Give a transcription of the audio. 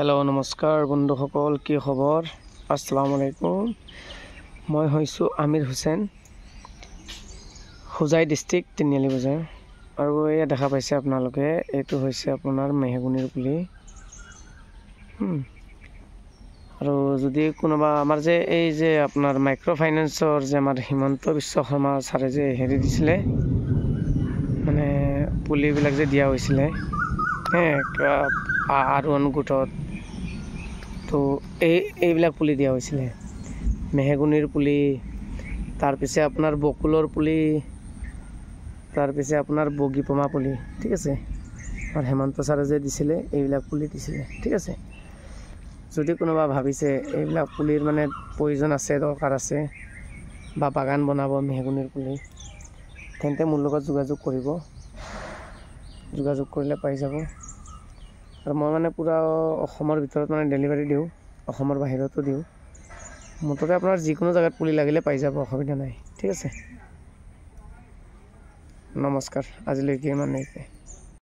hello' নমস্কাৰ বন্ধুসকল কি খবৰ আছলাম আলাইকুম মই হৈছোঁ আমিৰ হুছেইন হোজাই ডিষ্ট্ৰিক্ট তিনিআলি বজাৰ আৰু এয়া দেখা পাইছে আপোনালোকে এইটো হৈছে আপোনাৰ মেহেগুনিৰ পুলি আৰু যদি কোনোবা আমাৰ যে এই যে আপোনাৰ মাইক্ৰ' ফাইনেন্সৰ যে আমাৰ হিমন্ত বিশ্ব শৰ্মা ছাৰে যে হেৰি দিছিলে মানে পুলিবিলাক যে দিয়া হৈছিলে আৰু অন গোটত তো এই এইবিলাক পুলি দিয়া হৈছিলে মেহেগুনিৰ পুলি তাৰপিছত আপোনাৰ বকুলৰ পুলি তাৰপিছত আপোনাৰ বগীপমা পুলি ঠিক আছে আৰু হেমন্ত ছাৰে যে দিছিলে এইবিলাক পুলি দিছিলে ঠিক আছে যদি কোনোবা ভাবিছে এইবিলাক পুলিৰ মানে প্ৰয়োজন আছে দৰকাৰ আছে বা বাগান বনাব মেহেগুনিৰ পুলি তেন্তে মোৰ লগত যোগাযোগ কৰিব যোগাযোগ কৰিলে পাই যাব আৰু মই মানে পূৰা অসমৰ ভিতৰত মানে ডেলিভাৰী দিওঁ অসমৰ বাহিৰতো দিওঁ মুঠতে আপোনাৰ যিকোনো জেগাত পুলি লাগিলে পাই যাব অসুবিধা নাই ঠিক আছে নমস্কাৰ আজিলৈকে ইমানেই